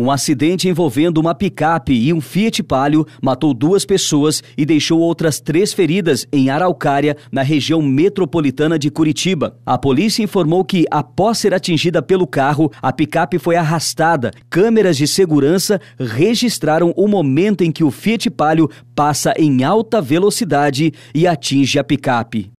Um acidente envolvendo uma picape e um Fiat Palio matou duas pessoas e deixou outras três feridas em Araucária, na região metropolitana de Curitiba. A polícia informou que, após ser atingida pelo carro, a picape foi arrastada. Câmeras de segurança registraram o momento em que o Fiat Palio passa em alta velocidade e atinge a picape.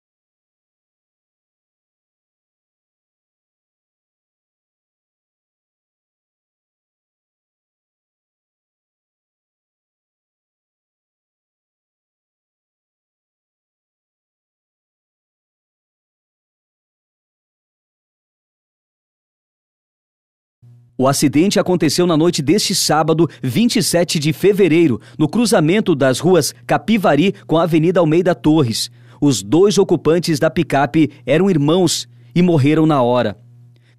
O acidente aconteceu na noite deste sábado, 27 de fevereiro, no cruzamento das ruas Capivari com a Avenida Almeida Torres. Os dois ocupantes da picape eram irmãos e morreram na hora.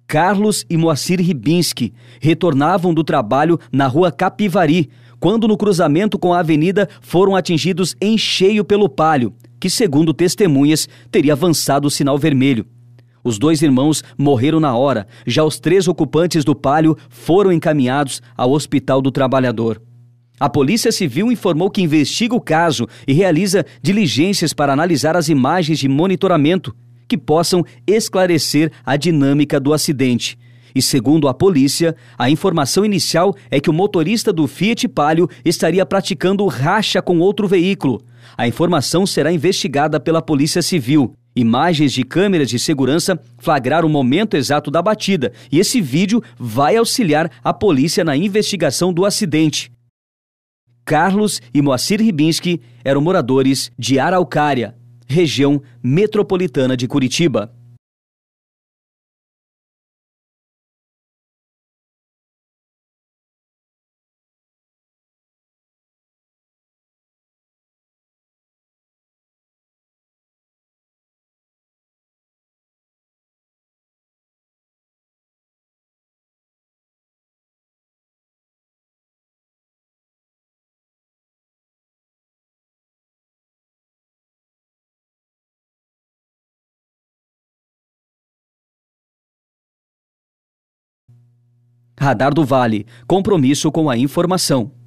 Carlos e Moacir Ribinski retornavam do trabalho na rua Capivari, quando no cruzamento com a avenida foram atingidos em cheio pelo palio, que segundo testemunhas teria avançado o sinal vermelho. Os dois irmãos morreram na hora, já os três ocupantes do palio foram encaminhados ao Hospital do Trabalhador. A Polícia Civil informou que investiga o caso e realiza diligências para analisar as imagens de monitoramento que possam esclarecer a dinâmica do acidente. E segundo a polícia, a informação inicial é que o motorista do Fiat Palio estaria praticando racha com outro veículo. A informação será investigada pela Polícia Civil. Imagens de câmeras de segurança flagraram o momento exato da batida e esse vídeo vai auxiliar a polícia na investigação do acidente. Carlos e Moacir Ribinski eram moradores de Araucária, região metropolitana de Curitiba. Radar do Vale compromisso com a informação.